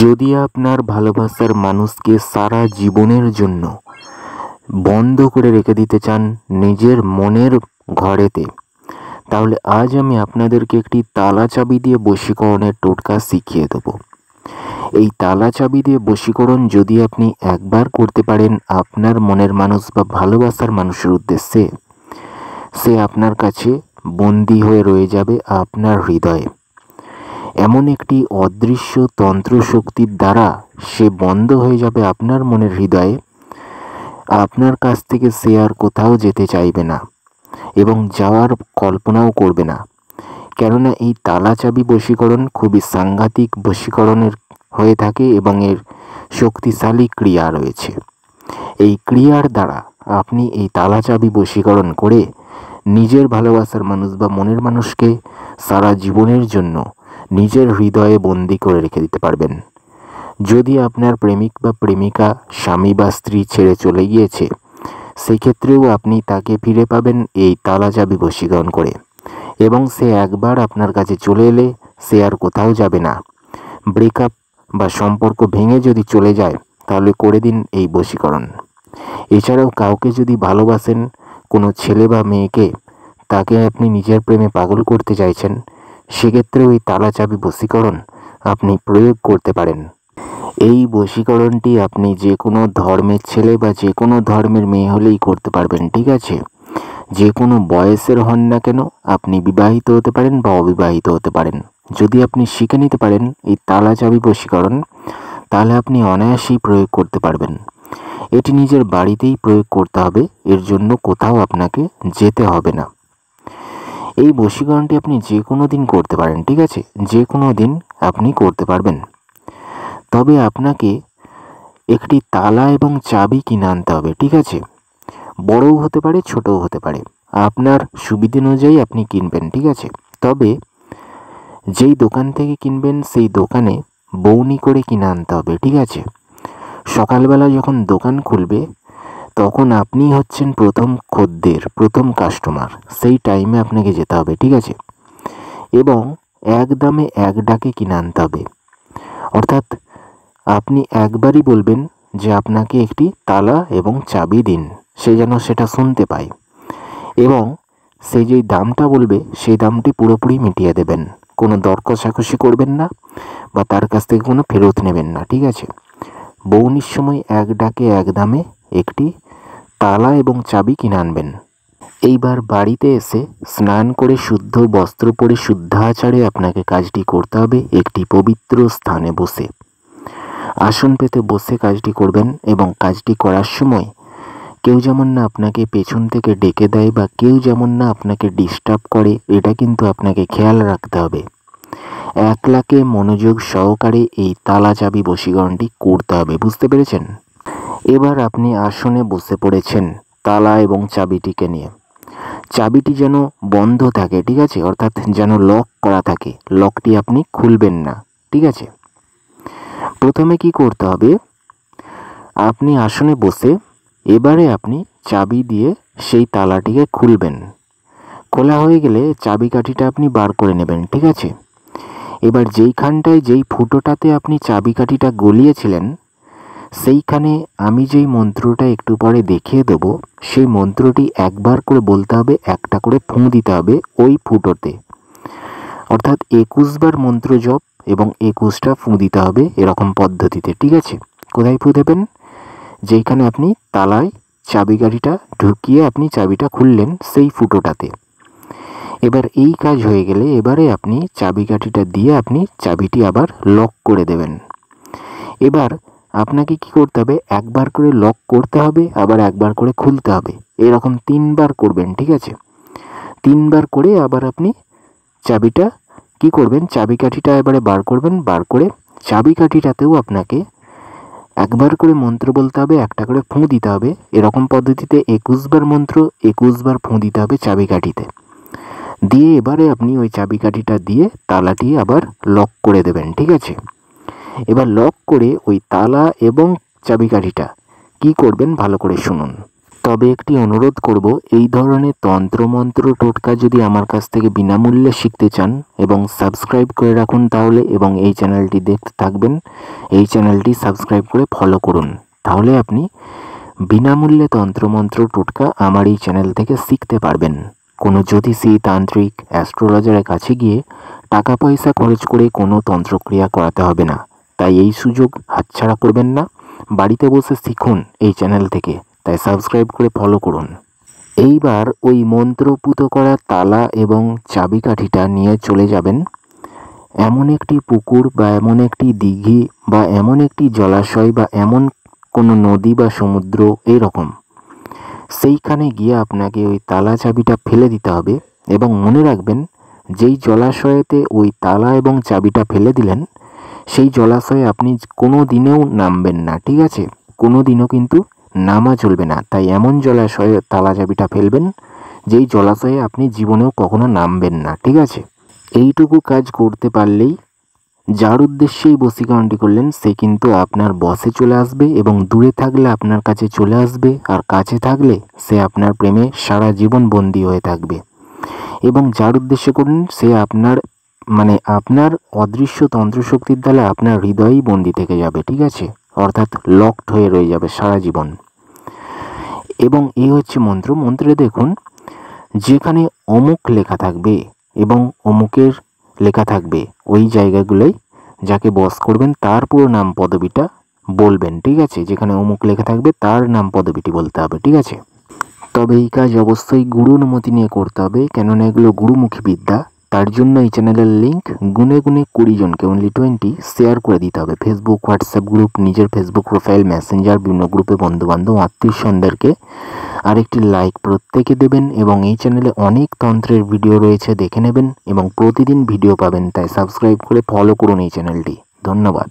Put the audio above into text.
যদি আপনার ভালোবাসার মানুষকে সারা জীবনের জন্য বন্ধ করে রেখে দিতে চান নিজের মনের ঘরেতে তাহলে আজ আমি আপনাদেরকে একটি তালা চাবি দিয়ে বশীকরণের টোটকা শিখিয়ে দেব এই তালা চাবি দিয়ে বশীকরণ যদি আপনি একবার করতে পারেন আপনার মনের মানুষ বা ভালোবাসার মানুষের উদ্দেশ্যে সে আপনার কাছে বন্দি হয়ে রয়ে যাবে আপনার হৃদয়ে এমন একটি অদৃশ্য তন্ত্র শক্তির দ্বারা সে বন্ধ হয়ে যাবে আপনার মনের হৃদয়ে আপনার কাছ থেকে সে আর কোথাও যেতে চাইবে না এবং যাওয়ার কল্পনাও করবে না কেননা এই তালা চাবি বশীকরণ খুবই সাংঘাতিক বশীকরণের হয়ে থাকে এবং এর শক্তিশালী ক্রিয়া রয়েছে এই ক্রিয়ার দ্বারা আপনি এই তালা চাবি বশীকরণ করে নিজের ভালোবাসার মানুষ বা মনের মানুষকে সারা জীবনের জন্য নিজের হৃদয়ে বন্দি করে রেখে দিতে পারবেন যদি আপনার প্রেমিক বা প্রেমিকা স্বামী বা স্ত্রী ছেড়ে চলে গিয়েছে সেক্ষেত্রেও আপনি তাকে ফিরে পাবেন এই তালা চাবি বশীকরণ করে এবং সে একবার আপনার কাছে চলে এলে সে আর কোথাও যাবে না ব্রেকআপ বা সম্পর্ক ভেঙে যদি চলে যায় তাহলে করে দিন এই বশীকরণ এছাড়াও কাউকে যদি ভালোবাসেন কোনো ছেলে বা মেয়েকে তাকে আপনি নিজের প্রেমে পাগল করতে চাইছেন সেক্ষেত্রে ওই তালা চাবি বশীকরণ আপনি প্রয়োগ করতে পারেন এই বশীকরণটি আপনি যে কোনো ধর্মের ছেলে বা যে কোনো ধর্মের মেয়ে হলেই করতে পারবেন ঠিক আছে যে কোনো বয়সের হন না কেন আপনি বিবাহিত হতে পারেন বা অবিবাহিত হতে পারেন যদি আপনি শিখে নিতে পারেন এই তালা চাবি বশীকরণ তাহলে আপনি অনায়াসেই প্রয়োগ করতে পারবেন এটি নিজের বাড়িতেই প্রয়োগ করতে হবে এর জন্য কোথাও আপনাকে যেতে হবে না এই বশীকরণটি আপনি যে কোনো দিন করতে পারেন ঠিক আছে যে কোনো দিন আপনি করতে পারবেন তবে আপনাকে একটি তালা এবং চাবি কিনে আনতে হবে ঠিক আছে বড়ও হতে পারে ছোটও হতে পারে আপনার সুবিধে অনুযায়ী আপনি কিনবেন ঠিক আছে তবে যেই দোকান থেকে কিনবেন সেই দোকানে বৌনি করে কিনে আনতে হবে ঠিক আছে সকালবেলা যখন দোকান খুলবে তখন আপনি হচ্ছেন প্রথম খদ্দের প্রথম কাস্টমার সেই টাইমে আপনাকে যেতে হবে ঠিক আছে এবং এক দামে এক ডাকে কিনে আনতে হবে অর্থাৎ আপনি একবারই বলবেন যে আপনাকে একটি তালা এবং চাবি দিন সে যেন সেটা শুনতে পায় এবং সে যেই দামটা বলবে সেই দামটি পুরোপুরি মিটিয়ে দেবেন কোনো দরকষাকষি করবেন না বা তার কাছ থেকে কোনো ফেরত নেবেন না ঠিক আছে বৌনির সময় এক ডাকে এক দামে একটি তালা এবং চাবি কিনে আনবেন এইবার বাড়িতে এসে স্নান করে শুদ্ধ বস্ত্র পরে শুদ্ধাচারে আপনাকে কাজটি করতে হবে একটি পবিত্র স্থানে বসে আসন পেতে বসে কাজটি করবেন এবং কাজটি করার সময় কেউ যেমন না আপনাকে পেছন থেকে ডেকে দেয় বা কেউ যেমন না আপনাকে ডিস্টার্ব করে এটা কিন্তু আপনাকে খেয়াল রাখতে হবে একলাকে মনোযোগ সহকারে এই তালা চাবি বশীকরণটি করতে হবে বুঝতে পেরেছেন এবার আপনি আসনে বসে পড়েছেন তালা এবং চাবিটিকে নিয়ে চাবিটি যেন বন্ধ থাকে ঠিক আছে অর্থাৎ যেন লক করা থাকে লকটি আপনি খুলবেন না ঠিক আছে প্রথমে কি করতে হবে আপনি আসনে বসে এবারে আপনি চাবি দিয়ে সেই তালাটিকে খুলবেন খোলা হয়ে গেলে চাবি কাঠিটা আপনি বার করে নেবেন ঠিক আছে এবার যেইখানটায় যেই ফুটোটাতে আপনি চাবি কাঠিটা গলিয়েছিলেন সেইখানে আমি যেই মন্ত্রটা একটু পরে দেখিয়ে দেব সেই মন্ত্রটি একবার করে বলতে হবে একটা করে ফুঁ দিতে হবে ওই ফুটোতে অর্থাৎ একুশবার মন্ত্র জপ এবং একুশটা ফুঁ দিতে হবে এরকম পদ্ধতিতে ঠিক আছে কোথায় ফুঁ দেবেন যেখানে আপনি তালায় চাবি গাড়িটা ঢুকিয়ে আপনি চাবিটা খুললেন সেই ফুটোটাতে এবার এই কাজ হয়ে গেলে এবারে আপনি চাবিকাঠিটা দিয়ে আপনি চাবিটি আবার লক করে দেবেন এবার আপনাকে কি করতে হবে একবার করে লক করতে হবে আবার একবার করে খুলতে হবে এরকম তিনবার করবেন ঠিক আছে তিনবার করে আবার আপনি চাবিটা কি করবেন চাবিকাঠিটা এবারে বার করবেন বার করে চাবিকাঠিটাতেও আপনাকে একবার করে মন্ত্র বলতে হবে একটা করে ফুঁ দিতে হবে এরকম পদ্ধতিতে একুশবার মন্ত্র একুশবার ফুঁ দিতে হবে চাবিকাঠিতে দিয়ে এবারে আপনি ওই চাবিকাঠিটা দিয়ে তালাটি আবার লক করে দেবেন ঠিক আছে এবার লক করে ওই তালা এবং চাবিকাঠিটা কি করবেন ভালো করে শুনুন তবে একটি অনুরোধ করব এই ধরনের তন্ত্রমন্ত্র টোটকা যদি আমার কাছ থেকে বিনামূল্যে শিখতে চান এবং সাবস্ক্রাইব করে রাখুন তাহলে এবং এই চ্যানেলটি দেখতে থাকবেন এই চ্যানেলটি সাবস্ক্রাইব করে ফলো করুন তাহলে আপনি বিনামূল্যে তন্ত্রমন্ত্র টোটকা আমার এই চ্যানেল থেকে শিখতে পারবেন কোনো জ্যোতিষী তান্ত্রিক অ্যাস্ট্রোলজারের কাছে গিয়ে টাকা পয়সা খরচ করে কোনো তন্ত্রক্রিয়া করাতে হবে না তাই এই সুযোগ হাতছাড়া করবেন না বাড়িতে বসে শিখুন এই চ্যানেল থেকে তাই সাবস্ক্রাইব করে ফলো করুন এইবার ওই মন্ত্রপুত করা তালা এবং চাবিকাঠিটা নিয়ে চলে যাবেন এমন একটি পুকুর বা এমন একটি দিঘি বা এমন একটি জলাশয় বা এমন কোনো নদী বা সমুদ্র এরকম সেইখানে গিয়ে আপনাকে ওই তালা চাবিটা ফেলে দিতে হবে এবং মনে রাখবেন যেই জলাশয়েতে ওই তালা এবং চাবিটা ফেলে দিলেন সেই জলাশয়ে আপনি কোনো দিনেও নামবেন না ঠিক আছে কোনো দিনও কিন্তু নামা চলবে না তাই এমন জলাশয়ে তালা চাবিটা ফেলবেন যেই জলাশয়ে আপনি জীবনেও কখনো নামবেন না ঠিক আছে এইটুকু কাজ করতে পারলেই যার উদ্দেশ্যেই বসিকাউন্টি করলেন সে কিন্তু আপনার বসে চলে আসবে এবং দূরে থাকলে আপনার কাছে চলে আসবে আর কাছে থাকলে সে আপনার প্রেমে সারা জীবন বন্দী হয়ে থাকবে এবং যার উদ্দেশ্যে করলেন সে আপনার মানে আপনার অদৃশ্য তন্ত্রশক্তির দ্বারা আপনার হৃদয়ই বন্দি থেকে যাবে ঠিক আছে অর্থাৎ লকড হয়ে রয়ে যাবে সারা জীবন এবং এই হচ্ছে মন্ত্র মন্ত্রে দেখুন যেখানে অমুক লেখা থাকবে এবং অমুকের লেখা থাকবে ওই জায়গাগুলোই যাকে বস করবেন তার পুরো নাম পদবিটা বলবেন ঠিক আছে যেখানে অমুক লেখা থাকবে তার নাম পদবিটি বলতে হবে ঠিক আছে তবে এই কাজ অবশ্যই গুরু অনুমতি নিয়ে করতে হবে কেননা এগুলো গুরুমুখী বিদ্যা তার জন্য এই চ্যানেলের লিঙ্ক গুনে গুনে কুড়ি জনকে অনলি টোয়েন্টি শেয়ার করে দিতে হবে ফেসবুক হোয়াটসঅ্যাপ গ্রুপ নিজের ফেসবুক প্রোফাইল মেসেঞ্জার বিভিন্ন গ্রুপে বন্ধুবান্ধব আত্মীয় সন্ধ্যারকে আরেকটি লাইক প্রত্যেকে দেবেন এবং এই চ্যানেলে অনেক তন্ত্রের ভিডিও রয়েছে দেখে নেবেন এবং প্রতিদিন ভিডিও পাবেন তাই সাবস্ক্রাইব করে ফলো করুন এই চ্যানেলটি ধন্যবাদ